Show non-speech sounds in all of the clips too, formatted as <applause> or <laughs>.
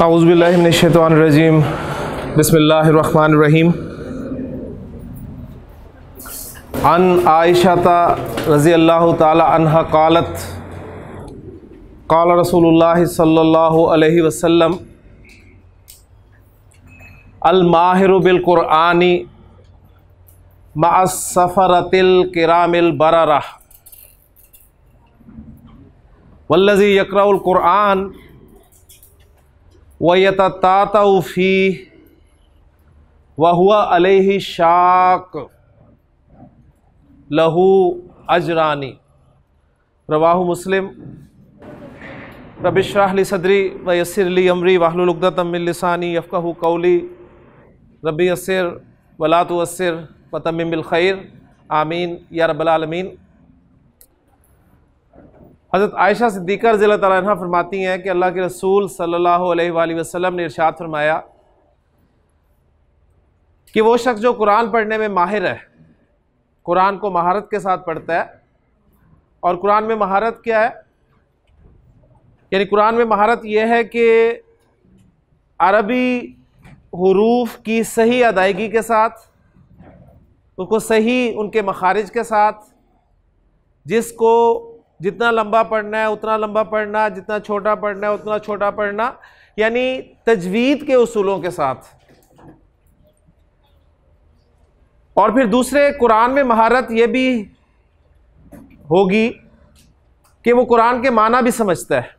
باللہ من الشیطان الرجیم بسم اللہ الرحمن الرحیم عن عائشہ رضی اللہ تعالی عنہ قالت قال رسول اللہ صلی اللہ علیہ وسلم الماہر بالقرآنی معلامل براہ والذی یقرأ القرآن ویت تاطا فی وحو علیہ شاق لہو اجرانی رواہ مسلم ربی شاہ علی صدری و یسر علی عمری واہدم السانی یفقہ قولی ربی یسر ولاۃ وسر و تمم الخیر آمین یا رب العالمین حضرت عائشہ رضی اللہ تعالیٰ عنہ فرماتی ہیں کہ اللہ کے رسول صلی اللہ علیہ وآلہ وسلم نے ارشاد فرمایا کہ وہ شخص جو قرآن پڑھنے میں ماہر ہے قرآن کو مہارت کے ساتھ پڑھتا ہے اور قرآن میں مہارت کیا ہے یعنی قرآن میں مہارت یہ ہے کہ عربی حروف کی صحیح ادائیگی کے ساتھ ان کو صحیح ان کے مخارج کے ساتھ جس کو جتنا لمبا پڑھنا ہے اتنا لمبا پڑھنا جتنا چھوٹا پڑھنا ہے اتنا چھوٹا پڑھنا یعنی تجوید کے اصولوں کے ساتھ اور پھر دوسرے قرآن میں مہارت یہ بھی ہوگی کہ وہ قرآن کے معنی بھی سمجھتا ہے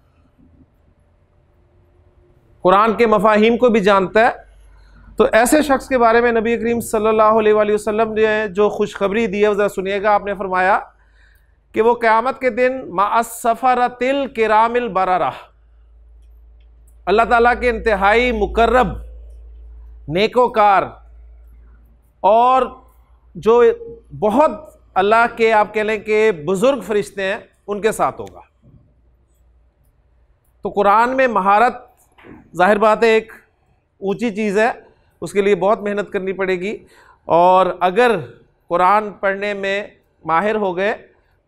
قرآن کے مفاہیم کو بھی جانتا ہے تو ایسے شخص کے بارے میں نبی کریم صلی اللہ علیہ وسلم نے جو خوشخبری دی ہے ذرا سنیے گا آپ نے فرمایا کہ وہ قیامت کے دن ماسفر تل کرام اللہ تعالیٰ کے انتہائی مقرب نیکوکار کار اور جو بہت اللہ کے آپ کہہ لیں کہ بزرگ فرشتے ہیں ان کے ساتھ ہوگا تو قرآن میں مہارت ظاہر بات ہے ایک اونچی چیز ہے اس کے لیے بہت محنت کرنی پڑے گی اور اگر قرآن پڑھنے میں ماہر ہو گئے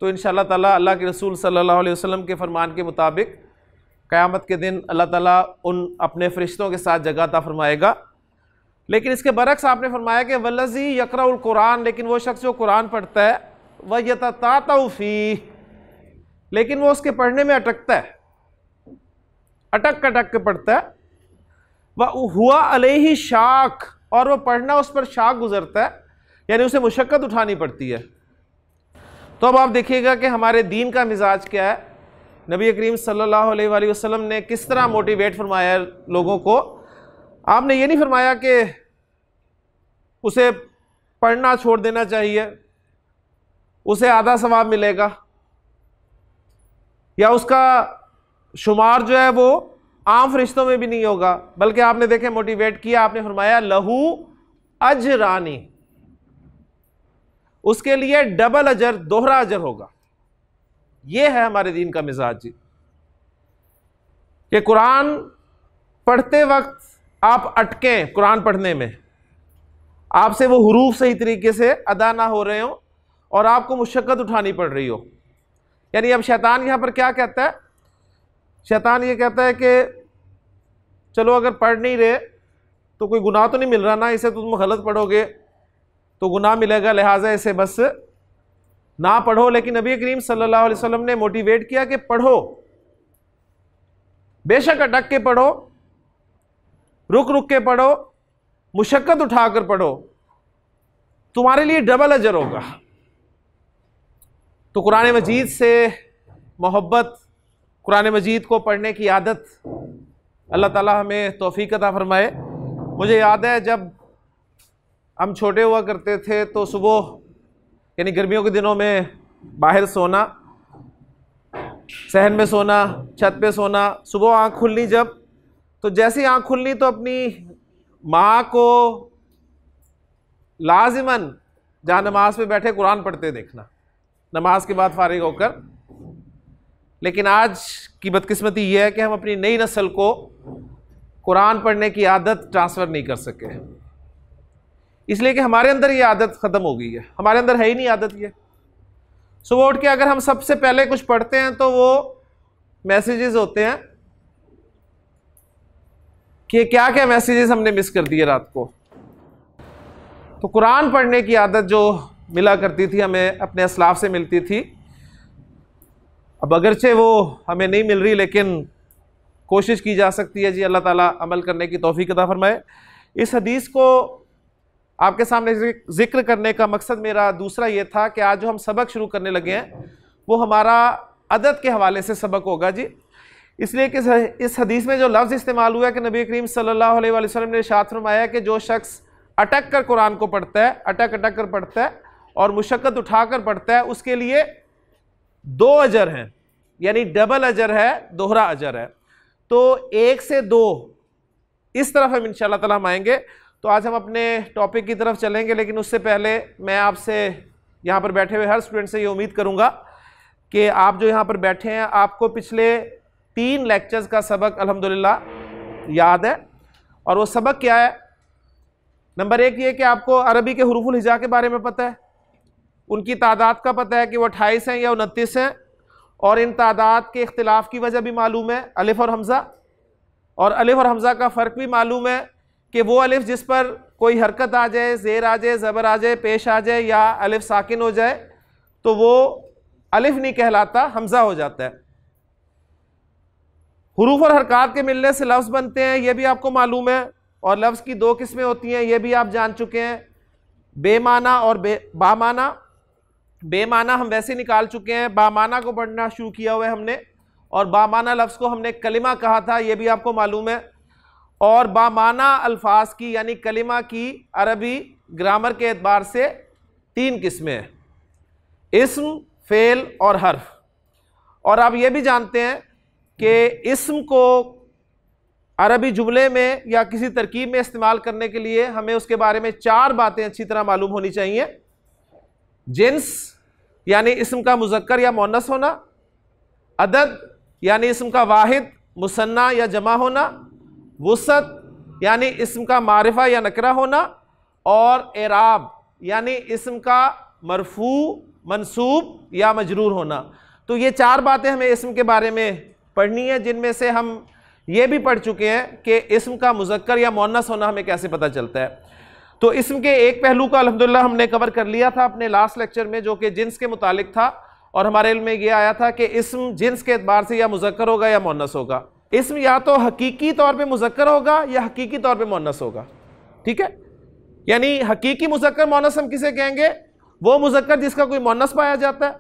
تو ان شاء اللہ تعالیٰ اللہ کے رسول صلی اللہ علیہ وسلم کے فرمان کے مطابق قیامت کے دن اللہ تعالیٰ ان اپنے فرشتوں کے ساتھ جگہ تا فرمائے گا لیکن اس کے برعکس آپ نے فرمایا کہ ولزی یکرا القرآن لیکن وہ شخص جو قرآن پڑھتا ہے وہ یت لیکن وہ اس کے پڑھنے میں اٹکتا ہے اٹک کے اٹک کے پڑھتا ہے وہ ہوا علیہ شاخ اور وہ پڑھنا اس پر شاخ گزرتا ہے یعنی اسے مشقت اٹھانی پڑتی ہے تو اب آپ دیکھیے گا کہ ہمارے دین کا مزاج کیا ہے نبی کریم صلی اللہ علیہ وآلہ وسلم نے کس طرح موٹیویٹ فرمایا لوگوں کو آپ نے یہ نہیں فرمایا کہ اسے پڑھنا چھوڑ دینا چاہیے اسے آدھا ثواب ملے گا یا اس کا شمار جو ہے وہ عام فرشتوں میں بھی نہیں ہوگا بلکہ آپ نے دیکھیں موٹیویٹ کیا آپ نے فرمایا لہو اجرانی اس کے لیے ڈبل اجر دوہرا اجر ہوگا یہ ہے ہمارے دین کا مزاج جی کہ قرآن پڑھتے وقت آپ اٹکیں قرآن پڑھنے میں آپ سے وہ حروف صحیح طریقے سے ادا نہ ہو رہے ہوں اور آپ کو مشقت اٹھانی پڑ رہی ہو یعنی اب شیطان یہاں پر کیا کہتا ہے شیطان یہ کہتا ہے کہ چلو اگر پڑھ نہیں رہے تو کوئی گناہ تو نہیں مل رہا نا اسے تم غلط پڑھو گے تو گناہ ملے گا لہٰذا اسے بس نہ پڑھو لیکن نبی کریم صلی اللہ علیہ وسلم نے موٹیویٹ کیا کہ پڑھو بے شک اٹک کے پڑھو رک رک کے پڑھو مشقت اٹھا کر پڑھو تمہارے لیے ڈبل اجر ہوگا تو قرآن مجید سے محبت قرآن مجید کو پڑھنے کی عادت اللہ تعالیٰ ہمیں توفیق عطا فرمائے مجھے یاد ہے جب ہم چھوٹے ہوا کرتے تھے تو صبح یعنی گرمیوں کے دنوں میں باہر سونا صحن میں سونا چھت پہ سونا صبح آنکھ کھلنی جب تو جیسی آنکھ کھلنی تو اپنی ماں کو لازماً جہاں نماز پہ بیٹھے قرآن پڑھتے دیکھنا نماز کے بعد فارغ ہو کر لیکن آج کی بدقسمتی یہ ہے کہ ہم اپنی نئی نسل کو قرآن پڑھنے کی عادت ٹرانسفر نہیں کر سکے اس لیے کہ ہمارے اندر یہ عادت ختم ہو گئی ہے ہمارے اندر ہے ہی نہیں عادت یہ صبح اٹھ کے اگر ہم سب سے پہلے کچھ پڑھتے ہیں تو وہ میسیجز ہوتے ہیں کہ کیا کیا میسیجز ہم نے مس کر دیے رات کو تو قرآن پڑھنے کی عادت جو ملا کرتی تھی ہمیں اپنے اسلاف سے ملتی تھی اب اگرچہ وہ ہمیں نہیں مل رہی لیکن کوشش کی جا سکتی ہے جی اللہ تعالیٰ عمل کرنے کی توفیق عطا فرمائے اس حدیث کو آپ کے سامنے ذکر کرنے کا مقصد میرا دوسرا یہ تھا کہ آج جو ہم سبق شروع کرنے لگے ہیں وہ ہمارا عدد کے حوالے سے سبق ہوگا جی اس لیے کہ اس حدیث میں جو لفظ استعمال ہوا ہے کہ نبی کریم صلی اللہ علیہ وسلم نے ارشاد فرمایا کہ جو شخص اٹک کر قرآن کو پڑھتا ہے اٹک اٹک کر پڑھتا ہے اور مشقت اٹھا کر پڑھتا ہے اس کے لیے دو اجر ہیں یعنی ڈبل اجر ہے دوہرا اجر ہے تو ایک سے دو اس طرف ہم ان شاء اللہ تعالیٰ ہم آئیں گے تو آج ہم اپنے ٹاپک کی طرف چلیں گے لیکن اس سے پہلے میں آپ سے یہاں پر بیٹھے ہوئے ہر اسٹوڈنٹ سے یہ امید کروں گا کہ آپ جو یہاں پر بیٹھے ہیں آپ کو پچھلے تین لیکچرز کا سبق الحمدللہ یاد ہے اور وہ سبق کیا ہے نمبر ایک یہ کہ آپ کو عربی کے حروف الحجا کے بارے میں پتہ ہے ان کی تعداد کا پتہ ہے کہ وہ اٹھائیس ہیں یا انتیس ہیں اور ان تعداد کے اختلاف کی وجہ بھی معلوم ہے الف اور حمزہ اور الف اور حمزہ کا فرق بھی معلوم ہے کہ وہ الف جس پر کوئی حرکت آ جائے زیر آ جائے زبر آ جائے پیش آ جائے یا الف ساکن ہو جائے تو وہ الف نہیں کہلاتا حمزہ ہو جاتا ہے حروف اور حرکات کے ملنے سے لفظ بنتے ہیں یہ بھی آپ کو معلوم ہے اور لفظ کی دو قسمیں ہوتی ہیں یہ بھی آپ جان چکے ہیں بے معنی اور بے معنی بے معنی ہم ویسے نکال چکے ہیں با معنی کو بڑھنا شروع کیا ہوا ہے ہم نے اور با معنی لفظ کو ہم نے کلمہ کہا تھا یہ بھی آپ کو معلوم ہے اور بامانہ الفاظ کی یعنی کلمہ کی عربی گرامر کے اعتبار سے تین قسمیں ہیں اسم فعل اور حرف اور آپ یہ بھی جانتے ہیں کہ اسم کو عربی جملے میں یا کسی ترکیب میں استعمال کرنے کے لیے ہمیں اس کے بارے میں چار باتیں اچھی طرح معلوم ہونی چاہیے جنس یعنی اسم کا مذکر یا مونس ہونا عدد یعنی اسم کا واحد مصنع یا جمع ہونا وسط یعنی اسم کا معرفہ یا نکرہ ہونا اور اعراب یعنی اسم کا مرفوع منصوب یا مجرور ہونا تو یہ چار باتیں ہمیں اسم کے بارے میں پڑھنی ہیں جن میں سے ہم یہ بھی پڑھ چکے ہیں کہ اسم کا مذکر یا مونس ہونا ہمیں کیسے پتہ چلتا ہے تو اسم کے ایک پہلو کا الحمدللہ ہم نے کور کر لیا تھا اپنے لاسٹ لیکچر میں جو کہ جنس کے متعلق تھا اور ہمارے علم میں یہ آیا تھا کہ اسم جنس کے اعتبار سے یا مذکر ہوگا یا مونس ہوگا اسم یا تو حقیقی طور پہ مذکر ہوگا یا حقیقی طور پہ مونس ہوگا ٹھیک ہے یعنی حقیقی مذکر مونس ہم کسے کہیں گے وہ مذکر جس کا کوئی مونس پایا جاتا ہے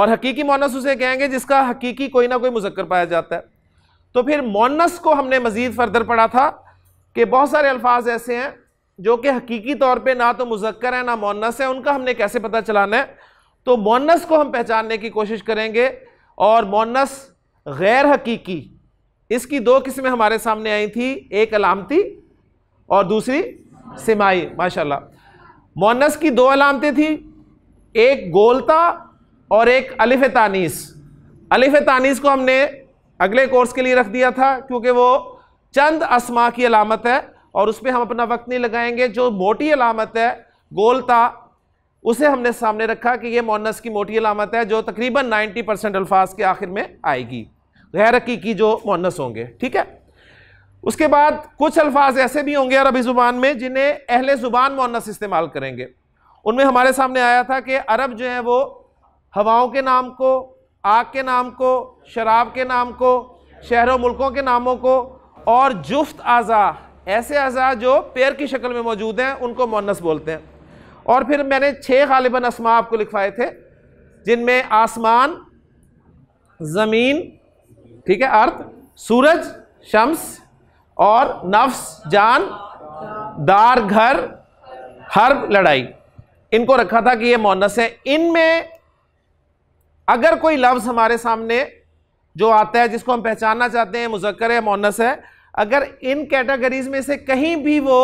اور حقیقی مونس اسے کہیں گے جس کا حقیقی کوئی نہ کوئی مذکر پایا جاتا ہے تو پھر مونس کو ہم نے مزید فردر پڑھا تھا کہ بہت سارے الفاظ ایسے ہیں جو کہ حقیقی طور پہ نہ تو مذکر ہیں نہ مونس ہیں ان کا ہم نے کیسے پتہ چلانا ہے تو مونس کو ہم پہچاننے کی کوشش کریں گے اور مونس غیر حقیقی اس کی دو قسمیں ہمارے سامنے آئی تھی ایک علامتی اور دوسری سماعی ماشاء اللہ مونس کی دو علامتیں تھیں ایک گولتا اور ایک الف تانیس الف تانیس کو ہم نے اگلے کورس کے لیے رکھ دیا تھا کیونکہ وہ چند اسما کی علامت ہے اور اس پہ ہم اپنا وقت نہیں لگائیں گے جو موٹی علامت ہے گولتا اسے ہم نے سامنے رکھا کہ یہ مونس کی موٹی علامت ہے جو تقریباً نائنٹی پرسینٹ الفاظ کے آخر میں آئے گی غیر حقیقی جو مونس ہوں گے ٹھیک ہے اس کے بعد کچھ الفاظ ایسے بھی ہوں گے عربی زبان میں جنہیں اہل زبان مونس استعمال کریں گے ان میں ہمارے سامنے آیا تھا کہ عرب جو ہیں وہ ہواؤں کے نام کو آگ کے نام کو شراب کے نام کو شہر و ملکوں کے ناموں کو اور جفت اعضا ایسے اعضاء جو پیر کی شکل میں موجود ہیں ان کو مونس بولتے ہیں اور پھر میں نے چھ غالباً اسما آپ کو لکھوائے تھے جن میں آسمان زمین ٹھیک ہے ارتھ سورج شمس اور نفس جان دار گھر ہر لڑائی ان کو رکھا تھا کہ یہ مونس ہے ان میں اگر کوئی لفظ ہمارے سامنے جو آتا ہے جس کو ہم پہچاننا چاہتے ہیں مذکر ہے مونس ہے اگر ان کیٹیگریز میں سے کہیں بھی وہ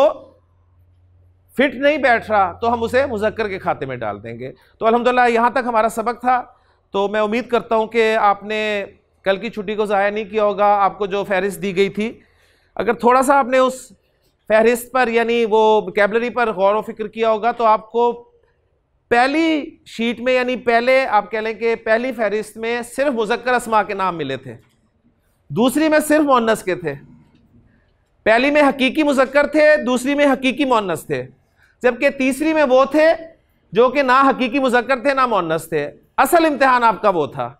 فٹ نہیں بیٹھ رہا تو ہم اسے مذکر کے کھاتے میں ڈال دیں گے تو الحمدللہ یہاں تک ہمارا سبق تھا تو میں امید کرتا ہوں کہ آپ نے کل کی چھٹی کو ضائع نہیں کیا ہوگا آپ کو جو فہرست دی گئی تھی اگر تھوڑا سا آپ نے اس فہرست پر یعنی وہ کیبلری پر غور و فکر کیا ہوگا تو آپ کو پہلی شیٹ میں یعنی پہلے آپ کہہ لیں کہ پہلی فہرست میں صرف مذکر اسما کے نام ملے تھے دوسری میں صرف مونس کے تھے پہلی میں حقیقی مذکر تھے دوسری میں حقیقی مونس تھے جبکہ تیسری میں وہ تھے جو کہ نہ حقیقی مذکر تھے نہ مونس تھے اصل امتحان آپ کا وہ تھا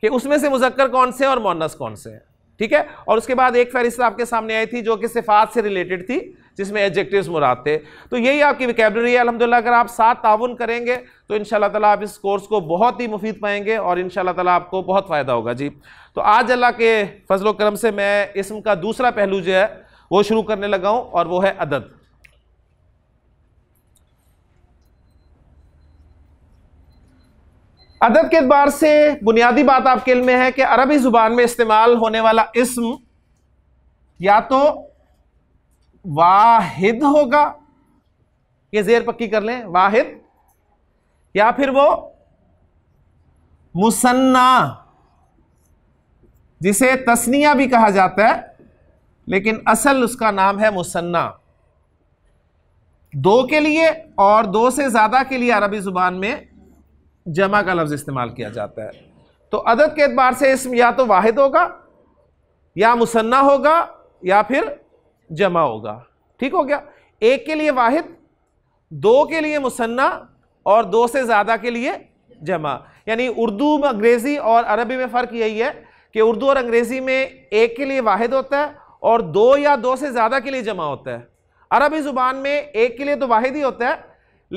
کہ اس میں سے مذکر کون سے اور مونس کون سے ہیں ٹھیک ہے اور اس کے بعد ایک فہرست آپ کے سامنے آئی تھی جو کہ صفات سے ریلیٹڈ تھی جس میں ایڈجیکٹیوز مراد تھے تو یہی آپ کی ویکیبلری ہے الحمدللہ اگر آپ ساتھ تعاون کریں گے تو ان شاء اللہ تعالیٰ آپ اس کورس کو بہت ہی مفید پائیں گے اور ان شاء اللہ تعالیٰ آپ کو بہت فائدہ ہوگا جی تو آج اللہ کے فضل و کرم سے میں اسم کا دوسرا پہلو جو ہے وہ شروع کرنے لگا ہوں اور وہ ہے عدد ادب کے اعتبار سے بنیادی بات آپ کے علم میں ہے کہ عربی زبان میں استعمال ہونے والا اسم یا تو واحد ہوگا یہ زیر پکی کر لیں واحد یا پھر وہ مسنہ جسے تسنیہ بھی کہا جاتا ہے لیکن اصل اس کا نام ہے مسنہ دو کے لیے اور دو سے زیادہ کے لیے عربی زبان میں جمع کا لفظ استعمال کیا جاتا ہے تو عدد کے اعتبار سے اسم یا تو واحد ہوگا یا مصنع ہوگا یا پھر جمع ہوگا ٹھیک ہو گیا ایک کے لیے واحد دو کے لیے مصنع اور دو سے زیادہ کے لیے جمع یعنی اردو میں انگریزی اور عربی میں فرق یہی ہے کہ اردو اور انگریزی میں ایک کے لیے واحد ہوتا ہے اور دو یا دو سے زیادہ کے لیے جمع ہوتا ہے عربی زبان میں ایک کے لیے تو واحد ہی ہوتا ہے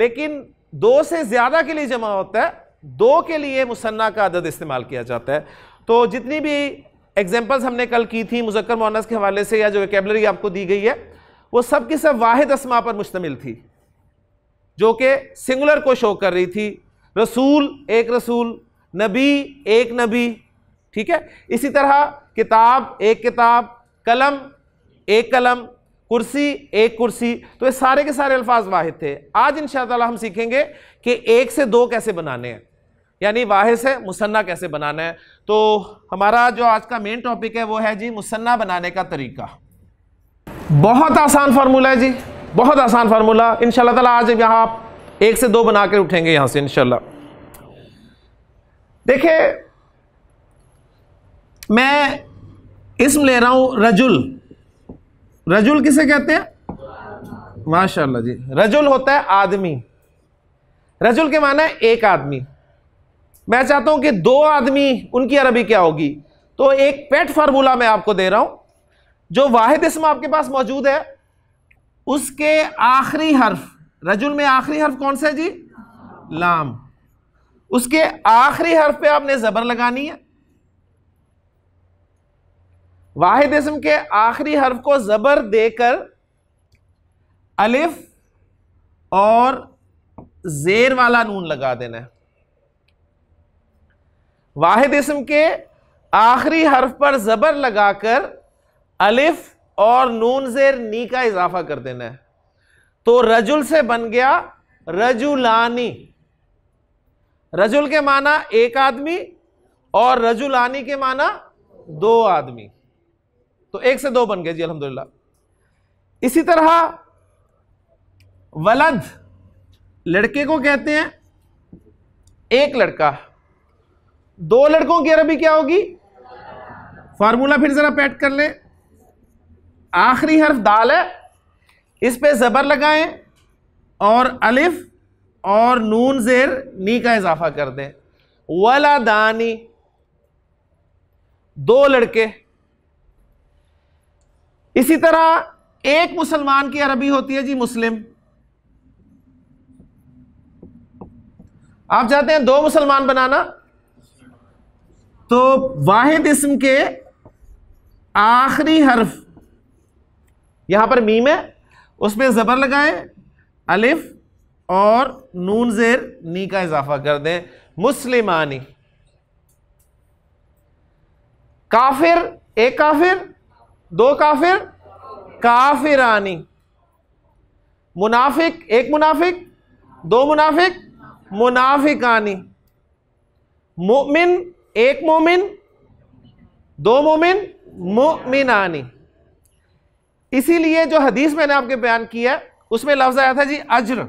لیکن دو سے زیادہ کے لیے جمع ہوتا ہے دو کے لیے مصنع کا عدد استعمال کیا جاتا ہے تو جتنی بھی ایگزیمپلز ہم نے کل کی تھی مذکر مونس کے حوالے سے یا جو ویکیبلری آپ کو دی گئی ہے وہ سب کی سب واحد اسما پر مشتمل تھی جو کہ سنگولر کو شو کر رہی تھی رسول ایک رسول نبی ایک نبی ٹھیک ہے اسی طرح کتاب ایک کتاب قلم ایک قلم کرسی ایک کرسی تو یہ سارے کے سارے الفاظ واحد تھے آج ان شاء ہم سیکھیں گے کہ ایک سے دو کیسے بنانے ہیں یعنی واحد سے مسنا کیسے بنانا ہے تو ہمارا جو آج کا مین ٹاپک ہے وہ ہے جی مسنا بنانے کا طریقہ بہت آسان فارمولہ ہے جی بہت آسان فارمولہ ان شاء اللہ تعالیٰ آج یہاں آپ ایک سے دو بنا کے اٹھیں گے یہاں سے ان شاء اللہ دیکھے میں اسم لے رہا ہوں رجول رجول کسے کہتے ہیں ماشاء اللہ جی رجول ہوتا ہے آدمی رجول کے معنی ہے ایک آدمی میں چاہتا ہوں کہ دو آدمی ان کی عربی کیا ہوگی تو ایک پیٹ فارمولا میں آپ کو دے رہا ہوں جو واحد اسم آپ کے پاس موجود ہے اس کے آخری حرف رجل میں آخری حرف کون سے جی لام اس کے آخری حرف پہ آپ نے زبر لگانی ہے واحد اسم کے آخری حرف کو زبر دے کر الف اور زیر والا نون لگا دینا ہے واحد اسم کے آخری حرف پر زبر لگا کر الف اور نون زیر نی کا اضافہ کر دینا ہے تو رجل سے بن گیا رجولانی رجل کے معنی ایک آدمی اور رجولانی کے معنی دو آدمی تو ایک سے دو بن گئے جی الحمدللہ اسی طرح ولد لڑکے کو کہتے ہیں ایک لڑکا دو لڑکوں کی عربی کیا ہوگی فارمولا پھر ذرا پیٹ کر لیں آخری حرف دال ہے اس پہ زبر لگائیں اور الف اور نون زیر نی کا اضافہ کر دیں ولا دانی دو لڑکے اسی طرح ایک مسلمان کی عربی ہوتی ہے جی مسلم آپ چاہتے ہیں دو مسلمان بنانا تو واحد اسم کے آخری حرف یہاں پر میم ہے اس میں زبر لگائیں الف اور نون زیر نی کا اضافہ کر دیں مسلمانی کافر ایک کافر دو کافر کافرانی منافق ایک منافق دو منافق منافقانی مؤمن ایک مومن دو مومن مومن آنی اسی لیے جو حدیث میں نے آپ کے بیان کیا اس میں لفظ آیا تھا جی اجر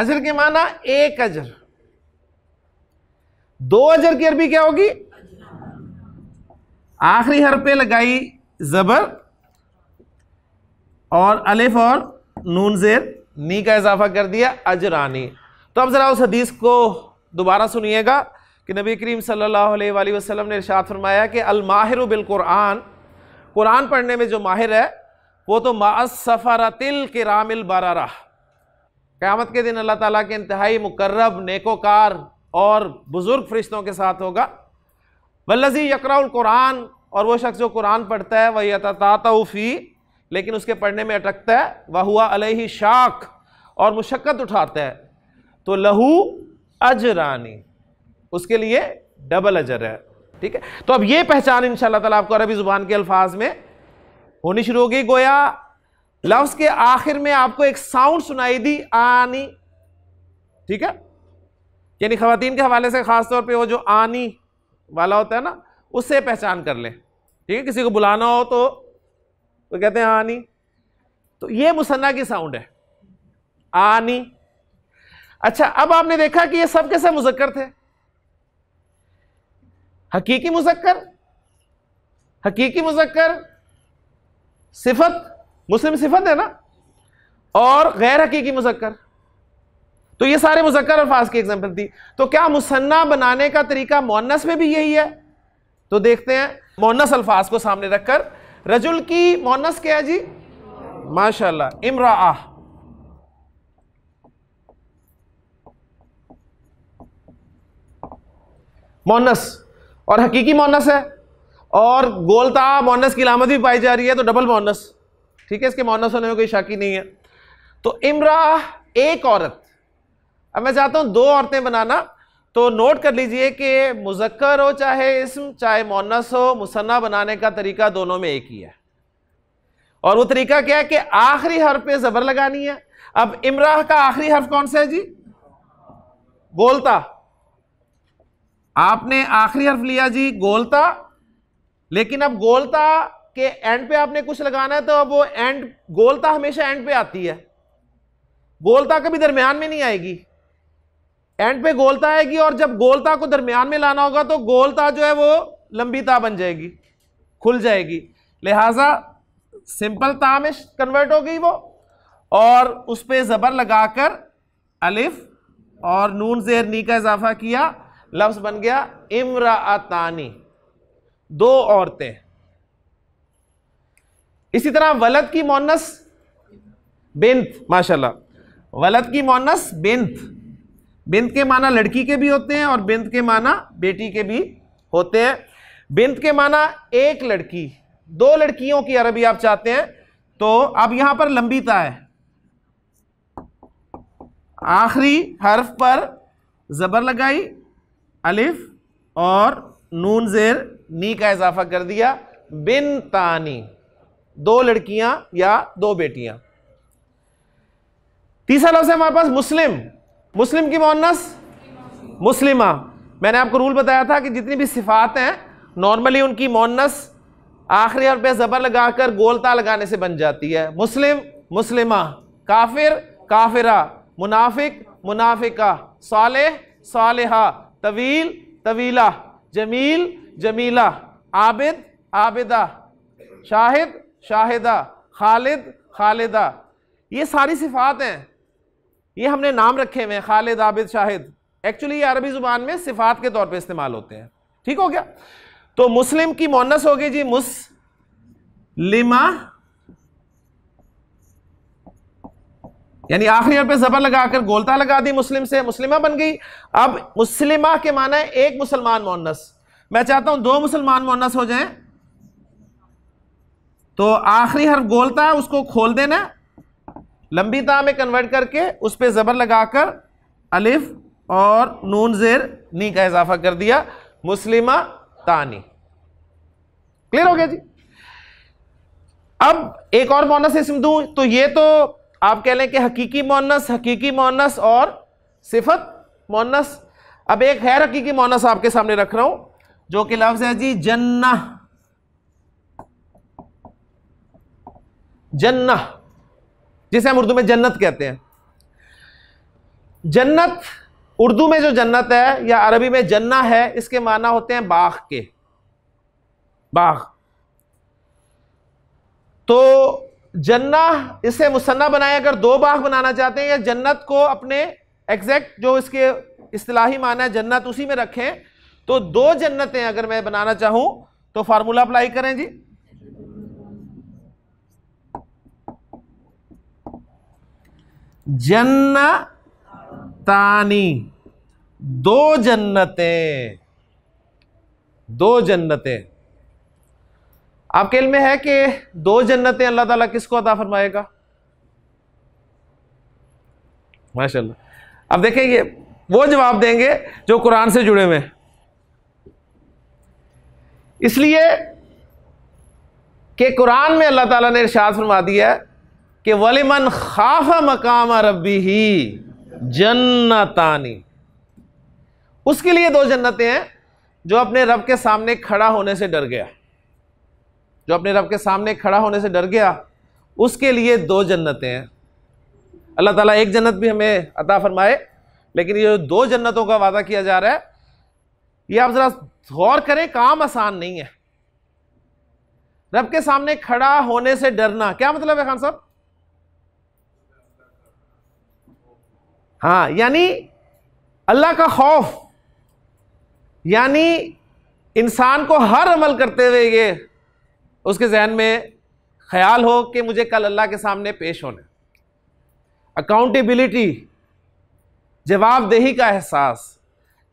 اجر کے معنی ایک اجر دو اجر کی عربی کیا ہوگی آخری ہر پہ لگائی زبر اور الف اور نون زیر نی کا اضافہ کر دیا اجرانی تو اب ذرا اس حدیث کو دوبارہ سنیے گا کہ نبی کریم صلی اللہ علیہ وآلہ وسلم نے ارشاد فرمایا کہ الماہر بالقرآن قرآن پڑھنے میں جو ماہر ہے وہ تو معصفرت الکرام کے قیامت کے دن اللہ تعالیٰ کے انتہائی مقرب نیکوکار اور بزرگ فرشتوں کے ساتھ ہوگا بلزی یقرا القرآن اور وہ شخص جو قرآن پڑھتا ہے وہ فی لیکن اس کے پڑھنے میں اٹکتا ہے ہوا علیہ شاک اور مشقت اٹھاتا ہے تو لہو اجرانی اس کے لیے ڈبل اجر ہے ٹھیک ہے تو اب یہ پہچان ان شاء اللہ تعالیٰ آپ کو عربی زبان کے الفاظ میں ہونی شروع ہو گئی گویا لفظ کے آخر میں آپ کو ایک ساؤنڈ سنائی دی آنی ٹھیک ہے یعنی خواتین کے حوالے سے خاص طور پہ وہ جو آنی والا ہوتا ہے نا اس سے پہچان کر لیں ٹھیک ہے کسی کو بلانا ہو تو وہ کہتے ہیں آنی تو یہ مصنف کی ساؤنڈ ہے آنی اچھا اب آپ نے دیکھا کہ یہ سب کیسے مذکر تھے حقیقی مذکر حقیقی مذکر صفت مسلم صفت ہے نا اور غیر حقیقی مذکر تو یہ سارے مذکر الفاظ کی ایگزامپل تھی تو کیا مصنع بنانے کا طریقہ مونس میں بھی یہی ہے تو دیکھتے ہیں مونس الفاظ کو سامنے رکھ کر رجل کی مونس کیا جی ماشاءاللہ اللہ مونس اور حقیقی مونس ہے اور گولتا مونس کی علامت بھی پائی جا رہی ہے تو ڈبل مونس ٹھیک ہے اس کے مونس ہونے میں کوئی شاکی نہیں ہے تو امراح ایک عورت اب میں چاہتا ہوں دو عورتیں بنانا تو نوٹ کر لیجئے کہ مذکر ہو چاہے اسم چاہے مونس ہو مصنح بنانے کا طریقہ دونوں میں ایک ہی ہے اور وہ طریقہ کیا ہے کہ آخری حرف پہ زبر لگانی ہے اب امراح کا آخری حرف کون سا ہے جی گولتا آپ نے آخری حرف لیا جی گولتا لیکن اب گولتا کے اینڈ پہ آپ نے کچھ لگانا ہے تو اب وہ اینڈ گولتا ہمیشہ اینڈ پہ آتی ہے گولتا کبھی درمیان میں نہیں آئے گی اینڈ پہ گولتا آئے گی اور جب گولتا کو درمیان میں لانا ہوگا تو گولتا جو ہے وہ لمبی تا بن جائے گی کھل جائے گی لہٰذا سمپل تا میں کنورٹ ہو گئی وہ اور اس پہ زبر لگا کر الف اور نون زہر نی کا اضافہ کیا لفظ بن گیا امراطانی دو عورتیں اسی طرح ولد کی مونس بنت ماشاء اللہ ولد کی مونس بنت بنت کے معنی لڑکی کے بھی ہوتے ہیں اور بنت کے معنی بیٹی کے بھی ہوتے ہیں بنت کے معنی ایک لڑکی دو لڑکیوں کی عربی آپ چاہتے ہیں تو اب یہاں پر لمبی تا ہے آخری حرف پر زبر لگائی الف اور نون زیر نی کا اضافہ کر دیا بن تانی دو لڑکیاں یا دو بیٹیاں تیسرا لفظ ہے ہمارے پاس مسلم مسلم کی مونس مسلمہ میں نے آپ کو رول بتایا تھا کہ جتنی بھی صفات ہیں نارملی ان کی مونس آخری اور پہ زبر لگا کر گولتا لگانے سے بن جاتی ہے مسلم مسلمہ کافر کافرہ منافق منافقہ صالح صالحہ طویل طویلہ جمیل جمیلہ عابد عابدہ شاہد شاہدہ خالد خالدہ یہ ساری صفات ہیں یہ ہم نے نام رکھے ہوئے ہیں خالد عابد شاہد ایکچولی یہ عربی زبان میں صفات کے طور پہ استعمال ہوتے ہیں ٹھیک ہو گیا تو مسلم کی مونس ہوگی جی مس لما یعنی آخری اور پہ زبر لگا کر گولتا لگا دی مسلم سے مسلمہ بن گئی اب مسلمہ کے معنی ہے ایک مسلمان مونس میں چاہتا ہوں دو مسلمان مونس ہو جائیں تو آخری حرف گولتا ہے اس کو کھول دینا لمبی تا میں کنورٹ کر کے اس پہ زبر لگا کر الف اور نون زیر نی کا اضافہ کر دیا مسلمہ تانی کلیئر ہو گیا جی اب ایک اور مونس اسم دوں تو یہ تو آپ کہہ لیں کہ حقیقی مونس حقیقی مونس اور صفت مونس اب ایک غیر حقیقی مونس آپ کے سامنے رکھ رہا ہوں جو کہ لفظ ہے جی جنہ جنہ جسے ہم اردو میں جنت کہتے ہیں جنت اردو میں جو جنت ہے یا عربی میں جنہ ہے اس کے معنی ہوتے ہیں باغ کے باغ تو جنہ اسے مسنا بنائے اگر دو باغ بنانا چاہتے ہیں یا جنت کو اپنے ایکزیکٹ جو اس کے اصطلاحی ہے جنت اسی میں رکھیں تو دو جنتیں اگر میں بنانا چاہوں تو فارمولا اپلائی کریں جی جنتانی دو جنتیں دو جنتیں آپ کے علم میں ہے کہ دو جنتیں اللہ تعالیٰ کس کو عطا فرمائے گا ماشاء اللہ اب دیکھیں یہ وہ جواب دیں گے جو قرآن سے جڑے ہوئے اس لیے کہ قرآن میں اللہ تعالیٰ نے ارشاد فرما دیا کہ ولیمن خاف مقام ربی ہی جنتانی اس کے لیے دو جنتیں ہیں جو اپنے رب کے سامنے کھڑا ہونے سے ڈر گیا جو اپنے رب کے سامنے کھڑا ہونے سے ڈر گیا اس کے لیے دو جنتیں ہیں اللہ تعالیٰ ایک جنت بھی ہمیں عطا فرمائے لیکن یہ دو جنتوں کا وعدہ کیا جا رہا ہے یہ آپ ذرا غور کریں کام آسان نہیں ہے رب کے سامنے کھڑا ہونے سے ڈرنا کیا مطلب ہے خان صاحب ہاں یعنی اللہ کا خوف یعنی انسان کو ہر عمل کرتے ہوئے یہ اس کے ذہن میں خیال ہو کہ مجھے کل اللہ کے سامنے پیش ہے اکاؤنٹیبلٹی جواب دہی کا احساس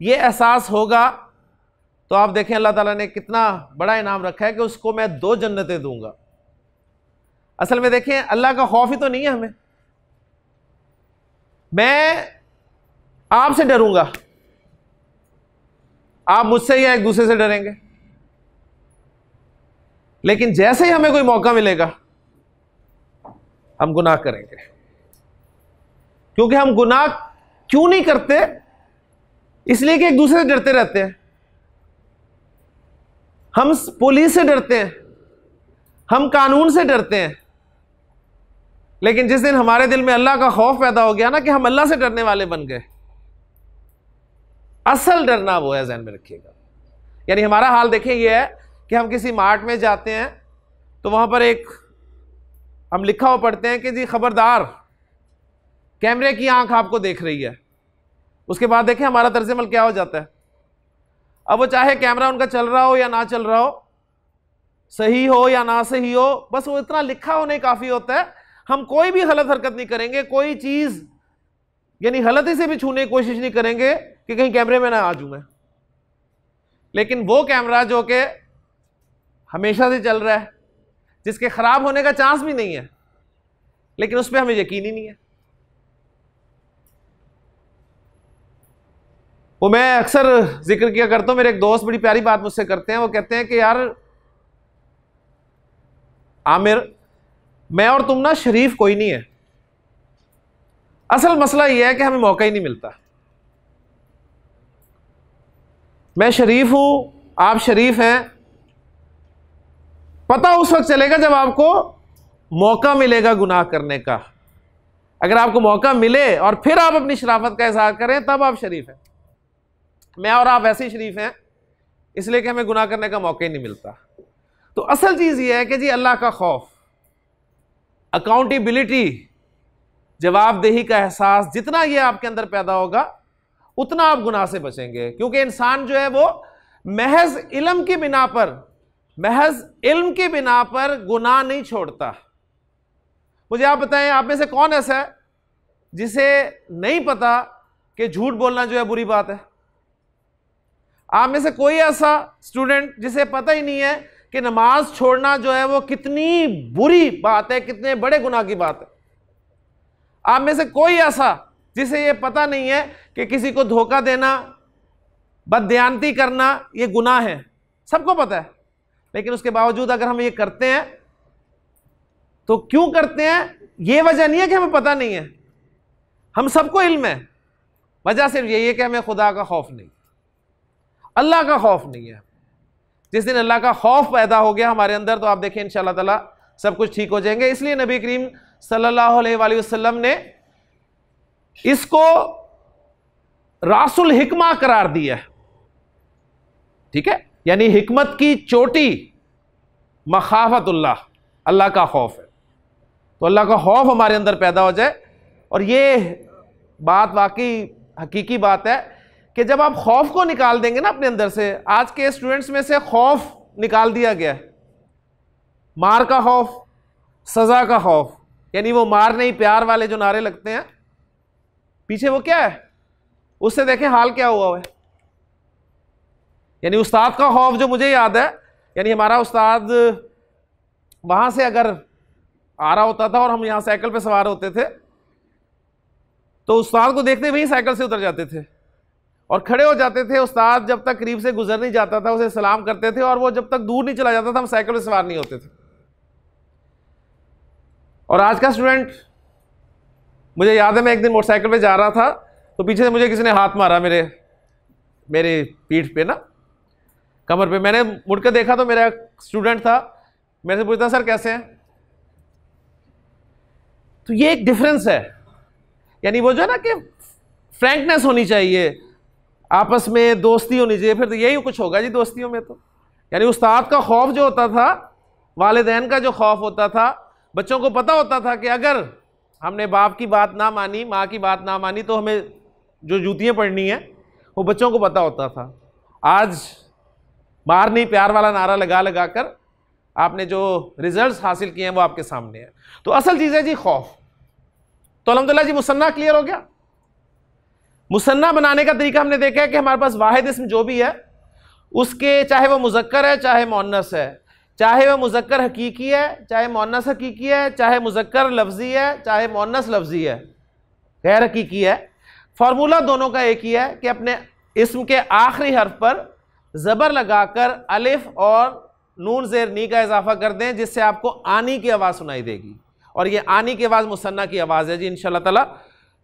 یہ احساس ہوگا تو آپ دیکھیں اللہ تعالیٰ نے کتنا بڑا انعام رکھا ہے کہ اس کو میں دو جنتیں دوں گا اصل میں دیکھیں اللہ کا خوف ہی تو نہیں ہے ہمیں میں آپ سے ڈروں گا آپ مجھ سے یا ایک دوسرے سے ڈریں گے لیکن جیسے ہی ہمیں کوئی موقع ملے گا ہم گناہ کریں گے کیونکہ ہم گناہ کیوں نہیں کرتے اس لیے کہ ایک دوسرے سے ڈرتے رہتے ہیں ہم پولیس سے ڈرتے ہیں ہم قانون سے ڈرتے ہیں لیکن جس دن ہمارے دل میں اللہ کا خوف پیدا ہو گیا نا کہ ہم اللہ سے ڈرنے والے بن گئے اصل ڈرنا وہ ہے ذہن میں رکھیے گا یعنی ہمارا حال دیکھیں یہ ہے کہ ہم کسی مارٹ میں جاتے ہیں تو وہاں پر ایک ہم لکھا ہوا پڑھتے ہیں کہ جی خبردار کیمرے کی آنکھ آپ کو دیکھ رہی ہے اس کے بعد دیکھیں ہمارا طرز عمل کیا ہو جاتا ہے اب وہ چاہے کیمرہ ان کا چل رہا ہو یا نہ چل رہا ہو صحیح ہو یا نہ صحیح ہو بس وہ اتنا لکھا ہونے کافی ہوتا ہے ہم کوئی بھی غلط حرکت نہیں کریں گے کوئی چیز یعنی غلطی سے بھی چھونے کی کوشش نہیں کریں گے کہ کہیں کیمرے میں نہ آ جوں میں لیکن وہ کیمرہ جو کہ ہمیشہ سے چل رہا ہے جس کے خراب ہونے کا چانس بھی نہیں ہے لیکن اس پہ ہمیں یقین ہی نہیں ہے وہ میں اکثر ذکر کیا کرتا ہوں میرے ایک دوست بڑی پیاری بات مجھ سے کرتے ہیں وہ کہتے ہیں کہ یار عامر میں اور تم نا شریف کوئی نہیں ہے اصل مسئلہ یہ ہے کہ ہمیں موقع ہی نہیں ملتا میں شریف ہوں آپ شریف ہیں پتا اس وقت چلے گا جب آپ کو موقع ملے گا گناہ کرنے کا اگر آپ کو موقع ملے اور پھر آپ اپنی شرافت کا اظہار کریں تب آپ شریف ہیں میں اور آپ ایسے ہی شریف ہیں اس لیے کہ ہمیں گناہ کرنے کا موقع ہی نہیں ملتا تو اصل چیز یہ ہے کہ جی اللہ کا خوف اکاؤنٹیبلٹی جواب دہی کا احساس جتنا یہ آپ کے اندر پیدا ہوگا اتنا آپ گناہ سے بچیں گے کیونکہ انسان جو ہے وہ محض علم کی بنا پر محض علم کی بنا پر گناہ نہیں چھوڑتا مجھے آپ بتائیں آپ میں سے کون ایسا ہے جسے نہیں پتا کہ جھوٹ بولنا جو ہے بری بات ہے آپ میں سے کوئی ایسا اسٹوڈنٹ جسے پتا ہی نہیں ہے کہ نماز چھوڑنا جو ہے وہ کتنی بری بات ہے کتنے بڑے گناہ کی بات ہے آپ میں سے کوئی ایسا جسے یہ پتا نہیں ہے کہ کسی کو دھوکہ دینا بددیانتی کرنا یہ گناہ ہے سب کو پتہ ہے لیکن اس کے باوجود اگر ہم یہ کرتے ہیں تو کیوں کرتے ہیں یہ وجہ نہیں ہے کہ ہمیں پتہ نہیں ہے ہم سب کو علم ہے وجہ صرف یہی ہے کہ ہمیں خدا کا خوف نہیں اللہ کا خوف نہیں ہے جس دن اللہ کا خوف پیدا ہو گیا ہمارے اندر تو آپ دیکھیں ان شاء اللہ تعالیٰ سب کچھ ٹھیک ہو جائیں گے اس لیے نبی کریم صلی اللہ علیہ وآلہ وسلم نے اس کو راس الحکمہ قرار دیا ٹھیک ہے یعنی حکمت کی چوٹی مخافت اللہ اللہ کا خوف ہے تو اللہ کا خوف ہمارے اندر پیدا ہو جائے اور یہ بات واقعی حقیقی بات ہے کہ جب آپ خوف کو نکال دیں گے نا اپنے اندر سے آج کے اسٹوڈنٹس میں سے خوف نکال دیا گیا ہے مار کا خوف سزا کا خوف یعنی وہ مار نہیں پیار والے جو نعرے لگتے ہیں پیچھے وہ کیا ہے اس سے دیکھیں حال کیا ہوا ہے یعنی استاد کا خوف جو مجھے یاد ہے یعنی ہمارا استاد وہاں سے اگر آ رہا ہوتا تھا اور ہم یہاں سائیکل پہ سوار ہوتے تھے تو استاد کو دیکھتے ہوئے ہی سائیکل سے اتر جاتے تھے اور کھڑے ہو جاتے تھے استاد جب تک قریب سے گزر نہیں جاتا تھا اسے سلام کرتے تھے اور وہ جب تک دور نہیں چلا جاتا تھا ہم سائیکل پہ سوار نہیں ہوتے تھے اور آج کا اسٹوڈنٹ مجھے یاد ہے میں ایک دن موٹر سائیکل پہ جا رہا تھا تو پیچھے سے مجھے کسی نے ہاتھ مارا میرے میرے پیٹھ پہ نا کمر پہ میں نے مڑ کے دیکھا تو میرا اسٹوڈنٹ تھا میرے سے پوچھتا سر کیسے ہیں تو یہ ایک ڈفرینس ہے یعنی وہ جو ہے نا کہ فرینکنیس ہونی چاہیے آپس میں دوستی ہونی چاہیے پھر تو یہی کچھ ہوگا جی دوستیوں میں تو یعنی استاد کا خوف جو ہوتا تھا والدین کا جو خوف ہوتا تھا بچوں کو پتہ ہوتا تھا کہ اگر ہم نے باپ کی بات نہ مانی ماں کی بات نہ مانی تو ہمیں جو جوتیاں پڑھنی ہیں وہ بچوں کو پتہ ہوتا تھا آج باہر نہیں پیار والا نعرہ لگا لگا کر آپ نے جو ریزلٹس حاصل کیے ہیں وہ آپ کے سامنے ہیں تو اصل چیز ہے جی خوف تو الحمدللہ جی مصنع کلیئر ہو گیا مصنع بنانے کا طریقہ ہم نے دیکھا ہے کہ ہمارے پاس واحد اسم جو بھی ہے اس کے چاہے وہ مذکر ہے چاہے مونس ہے چاہے وہ مذکر حقیقی ہے چاہے مونس حقیقی ہے چاہے مذکر لفظی ہے چاہے مونس لفظی ہے غیر حقیقی ہے فارمولہ دونوں کا ایک ہی ہے کہ اپنے اسم کے آخری حرف پر زبر لگا کر الف اور نون زیر نی کا اضافہ کر دیں جس سے آپ کو آنی کی آواز سنائی دے گی اور یہ آنی کی آواز مصنع کی آواز ہے جی ان شاء اللہ تعالیٰ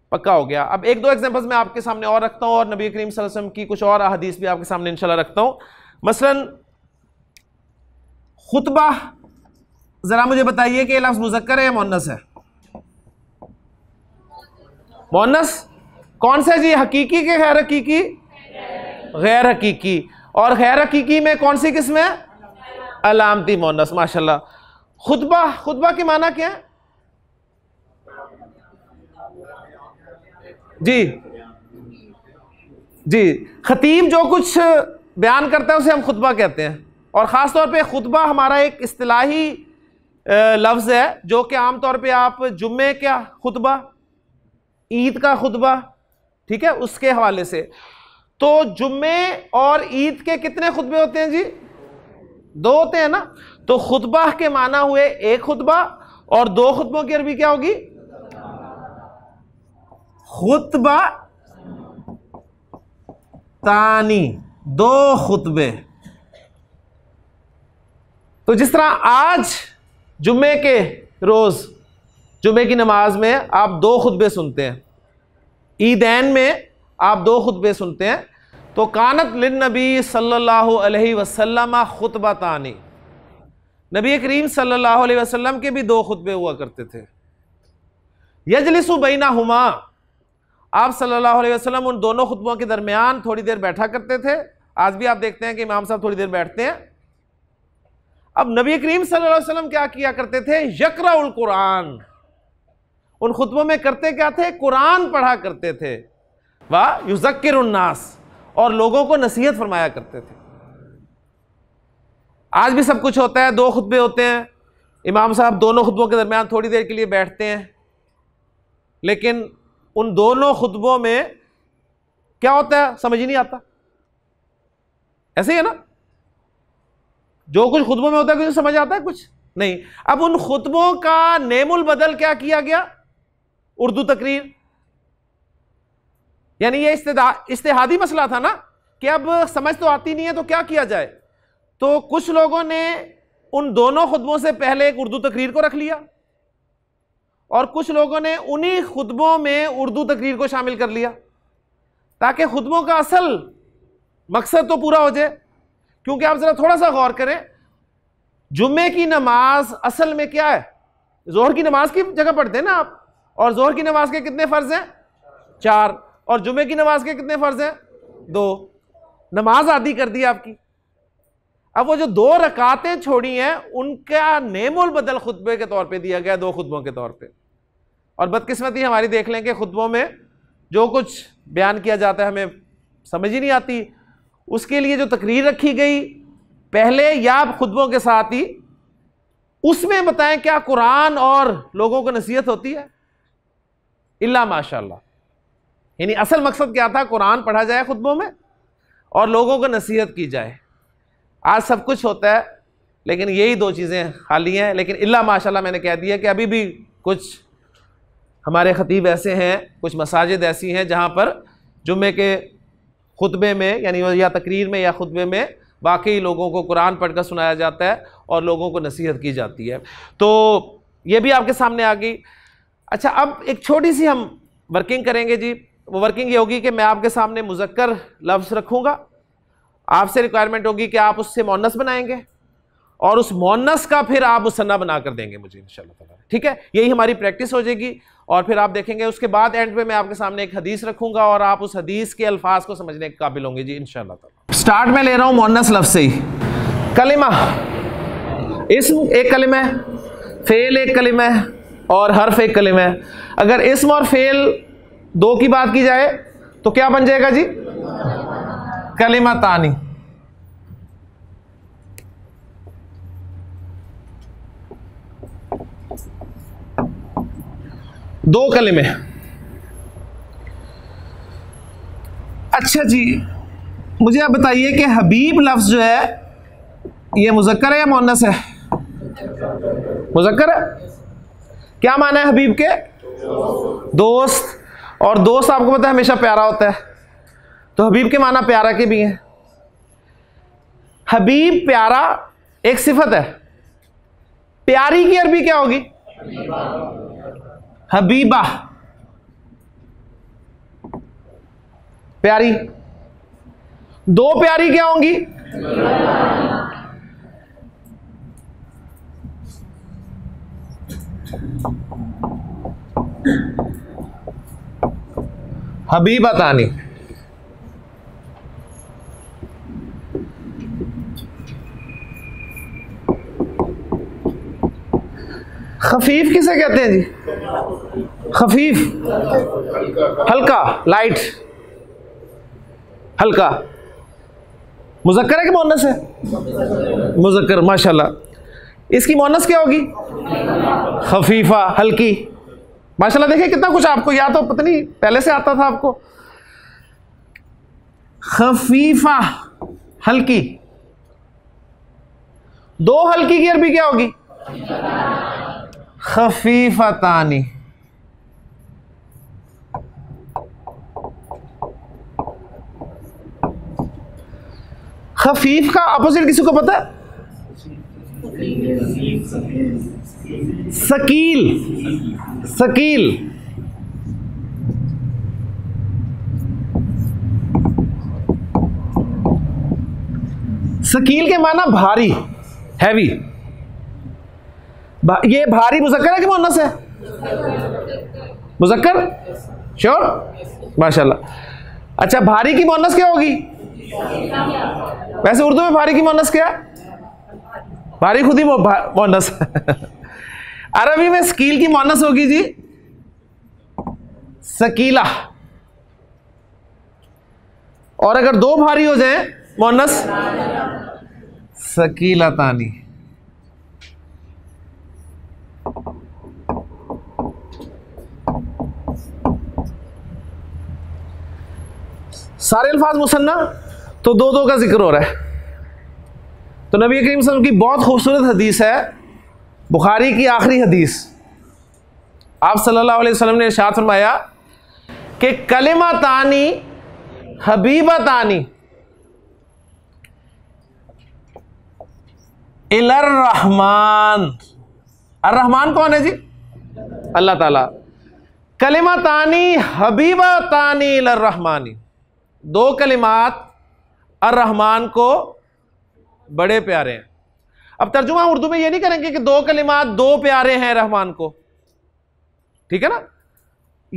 پکا ہو گیا اب ایک دو ایگزامپلز میں آپ کے سامنے اور رکھتا ہوں اور نبی کریم صلی اللہ علیہ وسلم کی کچھ اور احادیث بھی آپ کے سامنے انشاءاللہ رکھتا ہوں مثلا خطبہ ذرا مجھے بتائیے کہ لفظ مذکر ہے یا مونس ہے مونس کون سا جی حقیقی کے غیر حقیقی غیر حقیقی اور غیر حقیقی میں کون سی قسم ہے علامتی مونس ماشاء اللہ خطبہ خطبہ کے معنی کیا ہے جی جی خطیب جو کچھ بیان کرتا ہے اسے ہم خطبہ کہتے ہیں اور خاص طور پہ خطبہ ہمارا ایک اصطلاحی لفظ ہے جو کہ عام طور پہ آپ جمعے کا خطبہ عید کا خطبہ ٹھیک ہے اس کے حوالے سے تو جمعے اور عید کے کتنے خطبے ہوتے ہیں جی دو ہوتے ہیں نا تو خطبہ کے معنی ہوئے ایک خطبہ اور دو خطبوں کی عربی کیا ہوگی خطبہ تانی دو خطبے تو جس طرح آج جمعے کے روز جمعے کی نماز میں آپ دو خطبے سنتے ہیں عیدین میں آپ دو خطبے سنتے ہیں تو کانت للنبی صلی اللہ علیہ وسلم خطبہ تانی نبی کریم صلی اللہ علیہ وسلم کے بھی دو خطبے ہوا کرتے تھے یجلس بینا ہما آپ صلی اللہ علیہ وسلم ان دونوں خطبوں کے درمیان تھوڑی دیر بیٹھا کرتے تھے آج بھی آپ دیکھتے ہیں کہ امام صاحب تھوڑی دیر بیٹھتے ہیں اب نبی کریم صلی اللہ علیہ وسلم کیا کیا کرتے تھے یکرا القرآن ان خطبوں میں کرتے کیا تھے قرآن پڑھا کرتے تھے یو النَّاسِ اور لوگوں کو نصیحت فرمایا کرتے تھے آج بھی سب کچھ ہوتا ہے دو خطبے ہوتے ہیں امام صاحب دونوں خطبوں کے درمیان تھوڑی دیر کے لیے بیٹھتے ہیں لیکن ان دونوں خطبوں میں کیا ہوتا ہے سمجھ ہی نہیں آتا ایسے ہی ہے نا جو کچھ خطبوں میں ہوتا ہے کچھ سمجھ آتا ہے کچھ نہیں اب ان خطبوں کا نیم البدل کیا کیا گیا اردو تقریر یعنی یہ استحادی مسئلہ تھا نا کہ اب سمجھ تو آتی نہیں ہے تو کیا کیا جائے تو کچھ لوگوں نے ان دونوں خطبوں سے پہلے ایک اردو تقریر کو رکھ لیا اور کچھ لوگوں نے انہی خطبوں میں اردو تقریر کو شامل کر لیا تاکہ خطبوں کا اصل مقصد تو پورا ہو جائے کیونکہ آپ ذرا تھوڑا سا غور کریں جمعے کی نماز اصل میں کیا ہے زہر کی نماز کی جگہ پڑھتے ہیں نا آپ اور زہر کی نماز کے کتنے فرض ہیں چار اور جمعے کی نماز کے کتنے فرض ہیں دو نماز آدھی کر دی آپ کی اب وہ جو دو رکاتیں چھوڑی ہیں ان کا نیم البدل خطبے کے طور پہ دیا گیا دو خطبوں کے طور پہ اور بدقسمتی ہماری دیکھ لیں کہ خطبوں میں جو کچھ بیان کیا جاتا ہے ہمیں سمجھ ہی نہیں آتی اس کے لیے جو تقریر رکھی گئی پہلے یا خطبوں کے ساتھ ہی اس میں بتائیں کیا قرآن اور لوگوں کو نصیحت ہوتی ہے اللہ ماشاء اللہ یعنی اصل مقصد کیا تھا قرآن پڑھا جائے خطبوں میں اور لوگوں کو نصیحت کی جائے آج سب کچھ ہوتا ہے لیکن یہی دو چیزیں خالی ہیں لیکن اللہ ماشاء اللہ میں نے کہہ دیا کہ ابھی بھی کچھ ہمارے خطیب ایسے ہیں کچھ مساجد ایسی ہیں جہاں پر جمعے کے خطبے میں یعنی یا تقریر میں یا خطبے میں واقعی لوگوں کو قرآن پڑھ کر سنایا جاتا ہے اور لوگوں کو نصیحت کی جاتی ہے تو یہ بھی آپ کے سامنے آ گئی اچھا اب ایک چھوٹی سی ہم ورکنگ کریں گے جی وہ ورکنگ یہ ہوگی کہ میں آپ کے سامنے مذکر لفظ رکھوں گا آپ سے ریکوائرمنٹ ہوگی کہ آپ اس سے مونس بنائیں گے اور اس مونس کا پھر آپ مسّا بنا کر دیں گے مجھے انشاءاللہ تعالی تعالیٰ ٹھیک ہے یہی ہماری پریکٹس ہو جائے گی اور پھر آپ دیکھیں گے اس کے بعد اینڈ پہ میں آپ کے سامنے ایک حدیث رکھوں گا اور آپ اس حدیث کے الفاظ کو سمجھنے کے قابل ہوں گے جی انشاءاللہ تعالی سٹارٹ تعالیٰ میں لے رہا ہوں مونس لفظ سے ہی کلمہ اسم ایک کلمہ ہے فیل ایک کلمہ ہے اور حرف ایک کلمہ ہے اگر اسم اور فیل دو کی بات کی جائے تو کیا بن جائے گا جی کلمہ تانی دو کلمے اچھا جی مجھے آپ بتائیے کہ حبیب لفظ جو ہے یہ مذکر ہے یا مونس ہے مذکر ہے کیا معنی ہے حبیب کے دوست اور دوست آپ کو ہے ہمیشہ پیارا ہوتا ہے تو حبیب کے معنی پیارا کے بھی ہیں حبیب پیارا ایک صفت ہے پیاری کی عربی کیا ہوگی حبیبہ پیاری دو پیاری کیا ہوں گی حبیب تانی خفیف کسے کہتے ہیں جی خفیف ہلکا لائٹ ہلکا مذکر ہے کہ مونس ہے مذکر ماشاءاللہ اس کی مونس کیا ہوگی خفیفہ ہلکی اللہ دیکھیں کتنا کچھ آپ کو یاد ہو پتنی پہلے سے آتا تھا آپ کو خفیفہ ہلکی دو ہلکی کی عربی کیا ہوگی خفیفہ تانی خفیف کا اپوزٹ کسی کو پتا سکیل سکیل سکیل کے معنی بھاری ہیوی یہ بھاری مذکر ہے کہ مونس ہے مذکر شور ماشاء اللہ اچھا بھاری کی مونس کیا ہوگی ویسے اردو میں بھاری کی مونس کیا بھاری خود ہی مونس <laughs> عربی میں سکیل کی مونس ہوگی جی سکیلا اور اگر دو بھاری ہو جائیں مونس سکیلا تانی سارے الفاظ مسنہ تو دو دو کا ذکر ہو رہا ہے تو نبی کریم صلی اللہ علیہ وسلم کی بہت خوبصورت حدیث ہے بخاری کی آخری حدیث آپ صلی اللہ علیہ وسلم نے ارشاد فرمایا کہ کلمہ تانی حبیبہ تانی الرحمن الرحمن کون ہے جی اللہ تعالیٰ کلمہ تانی حبیبہ تانی الرحمانی دو کلمات الرحمن کو بڑے پیارے ہیں اب ترجمہ اردو میں یہ نہیں کریں گے کہ دو کلمات دو پیارے ہیں رحمان کو ٹھیک ہے نا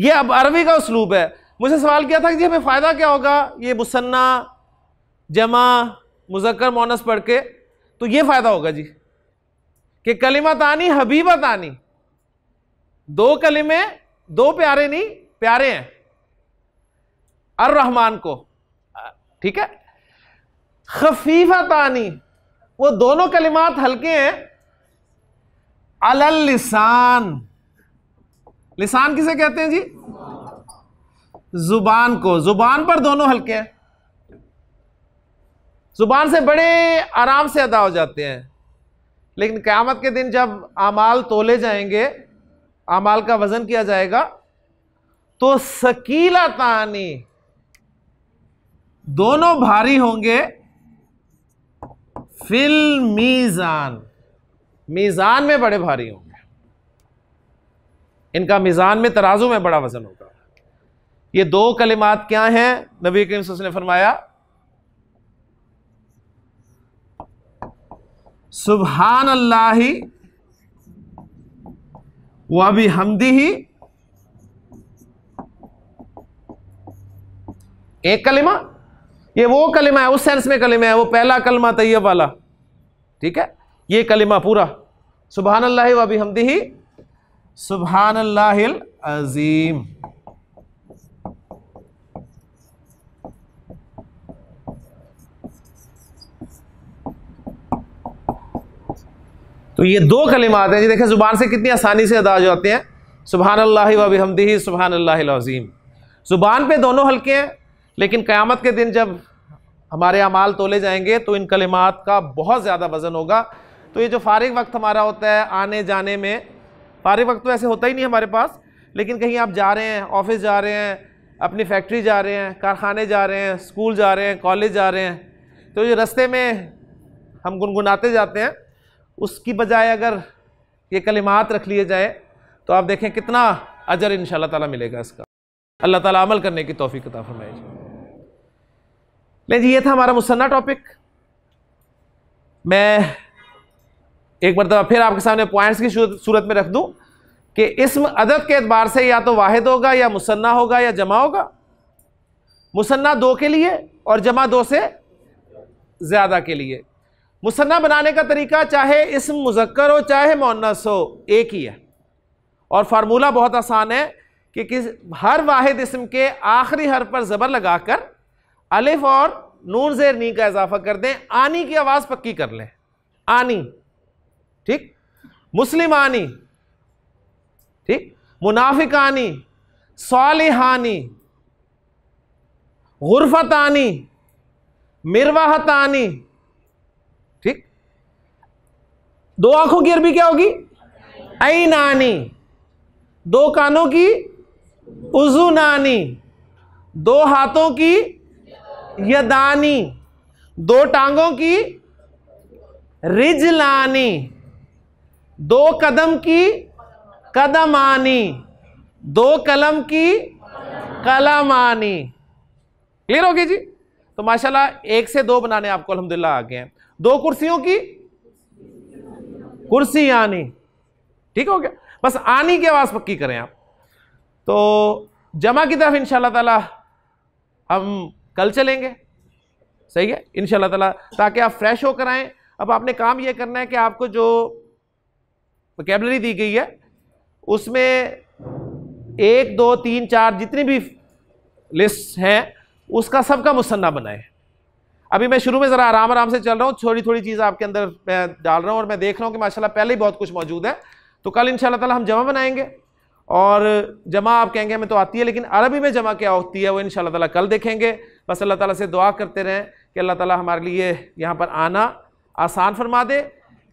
یہ اب عربی کا اسلوب ہے مجھے سوال کیا تھا کہ جی ہمیں فائدہ کیا ہوگا یہ مصنع جمع مذکر مونس پڑھ کے تو یہ فائدہ ہوگا جی کہ کلمہ تانی حبیبہ تانی دو کلمے دو پیارے نہیں پیارے ہیں الرحمن کو ٹھیک ہے خفیفہ تانی وہ دونوں کلمات ہلکے ہیں اللسان لسان لسان کسے کہتے ہیں جی زبان کو زبان پر دونوں ہلکے ہیں زبان سے بڑے آرام سے ادا ہو جاتے ہیں لیکن قیامت کے دن جب اعمال تولے جائیں گے اعمال کا وزن کیا جائے گا تو سکیلا تانی دونوں بھاری ہوں گے فل میزان میزان میں بڑے بھاری ہوں گے ان کا میزان میں ترازو میں بڑا وزن ہوگا یہ دو کلمات کیا ہیں نبی کریم صلی اللہ علیہ وسلم نے فرمایا سبحان اللہ و حمدی ہی ایک کلمہ یہ وہ کلمہ ہے اس سینس میں کلمہ ہے وہ پہلا کلمہ طیب والا ٹھیک ہے یہ کلمہ پورا سبحان اللہ و ہی سبحان اللہ عظیم تو یہ دو کلمات ہیں جی دیکھیں زبان سے کتنی آسانی سے ادا ہو جاتے ہیں سبحان اللہ و سبحان اللہ العظیم زبان پہ دونوں ہلکے ہیں لیکن قیامت کے دن جب ہمارے اعمال تولے جائیں گے تو ان کلمات کا بہت زیادہ وزن ہوگا تو یہ جو فارغ وقت ہمارا ہوتا ہے آنے جانے میں فارغ وقت تو ایسے ہوتا ہی نہیں ہمارے پاس لیکن کہیں آپ جا رہے ہیں آفس جا رہے ہیں اپنی فیکٹری جا رہے ہیں کارخانے جا رہے ہیں اسکول جا رہے ہیں کالج جا رہے ہیں تو یہ رستے میں ہم گنگناتے جاتے ہیں اس کی بجائے اگر یہ کلمات رکھ لیے جائے تو آپ دیکھیں کتنا اجر ان شاء اللہ تعالیٰ ملے گا اس کا اللہ تعالیٰ عمل کرنے کی توفیق عطا فرمائے لیں جی یہ تھا ہمارا مصنع ٹاپک میں ایک مرتبہ پھر آپ کے سامنے پوائنٹس کی صورت میں رکھ دوں کہ اسم عدد کے اعتبار سے یا تو واحد ہوگا یا مصنع ہوگا یا جمع ہوگا مصنع دو کے لیے اور جمع دو سے زیادہ کے لیے مصنع بنانے کا طریقہ چاہے اسم مذکر ہو چاہے مونس ہو ایک ہی ہے اور فارمولہ بہت آسان ہے کہ ہر واحد اسم کے آخری حرف پر زبر لگا کر الف اور نون زیر نی کا اضافہ کر دیں آنی کی آواز پکی کر لیں آنی ٹھیک مسلم آنی ٹھیک منافق آنی صالحانی غرفت آنی مرواحت آنی ٹھیک دو آنکھوں کی عربی کیا ہوگی آئین آنی دو کانوں کی نانی دو ہاتھوں کی یدانی دو ٹانگوں کی رج لانی دو قدم کی قدم آنی دو قلم کی قلمانی آنی کلیئر ہوگی جی تو ماشاء اللہ ایک سے دو بنانے آپ کو الحمدللہ للہ آگے ہیں دو کرسیوں کی کرسی آنی ٹھیک ہو گیا بس آنی کی آواز پکی کریں آپ تو جمع کی طرف انشاءاللہ تعالی ہم کل چلیں گے صحیح ہے ان شاء اللہ تعالیٰ تاکہ آپ فریش ہو کر آئیں اب آپ نے کام یہ کرنا ہے کہ آپ کو جو ویکیبلری دی گئی ہے اس میں ایک دو تین چار جتنی بھی لسٹ ہیں اس کا سب کا مصنع بنائیں ابھی میں شروع میں ذرا آرام آرام سے چل رہا ہوں تھوڑی تھوڑی چیز آپ کے اندر میں ڈال رہا ہوں اور میں دیکھ رہا ہوں کہ ماشاء اللہ پہلے ہی بہت کچھ موجود ہے تو کل ان شاء اللہ تعالیٰ ہم جمع بنائیں گے اور جمع آپ کہیں گے ہمیں تو آتی ہے لیکن عربی میں جمع کیا ہوتی ہے وہ ان شاء اللہ تعالیٰ کل دیکھیں گے بس اللہ تعالیٰ سے دعا کرتے رہیں کہ اللہ تعالیٰ ہمارے لیے یہاں پر آنا آسان فرما دے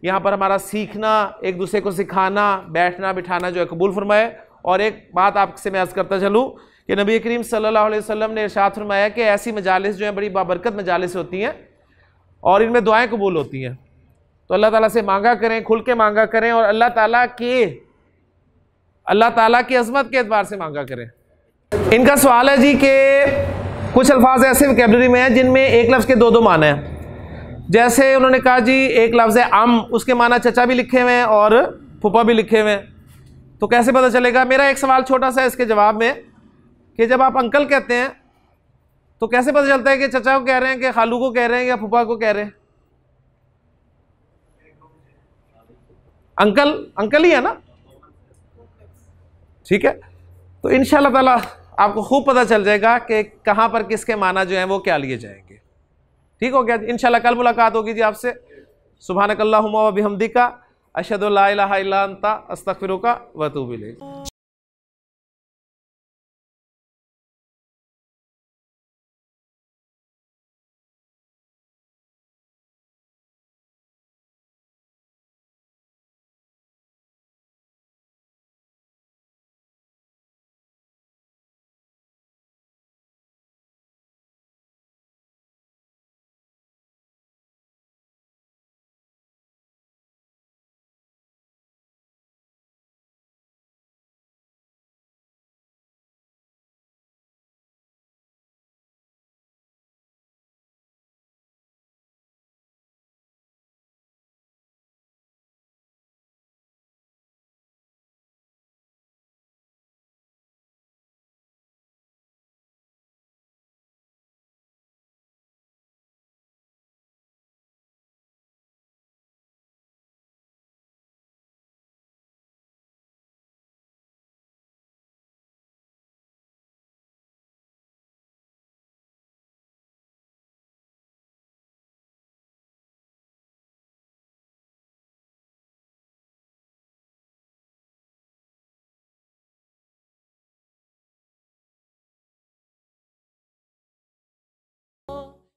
یہاں پر ہمارا سیکھنا ایک دوسرے کو سکھانا بیٹھنا بٹھانا جو ہے قبول فرمائے اور ایک بات آپ سے میں عرض کرتا چلوں کہ نبی کریم صلی اللہ علیہ وسلم نے ارشاد فرمایا کہ ایسی مجالس جو ہیں بڑی بابرکت مجالس ہوتی ہیں اور ان میں دعائیں قبول ہوتی ہیں تو اللہ تعالیٰ سے مانگا کریں کھل کے مانگا کریں اور اللہ تعالیٰ کے اللہ تعالیٰ کی عظمت کے اعتبار سے مانگا کریں ان کا سوال ہے جی کہ کچھ الفاظ ایسے ویکیبلری میں ہیں جن میں ایک لفظ کے دو دو معنی ہیں جیسے انہوں نے کہا جی ایک لفظ ہے ام اس کے معنی چچا بھی لکھے ہوئے ہیں اور پھوپھا بھی لکھے ہوئے ہیں تو کیسے پتہ چلے گا میرا ایک سوال چھوٹا سا ہے اس کے جواب میں کہ جب آپ انکل کہتے ہیں تو کیسے پتہ چلتا ہے کہ چچا کو کہہ رہے ہیں کہ خالو کو کہہ رہے ہیں یا پھوپھا کو کہہ رہے ہیں انکل انکل ہی ہے نا ٹھیک ہے تو ان شاء اللہ تعالیٰ آپ کو خوب پتہ چل جائے گا کہ کہاں پر کس کے معنی جو ہیں وہ کیا لیے جائیں گے ٹھیک ہو گیا جی؟ انشاءاللہ کل ملاقات ہوگی جی آپ سے سبحانک نہ و بحمدی کا اشد اللہ انتا استغفرک و وطوب الیک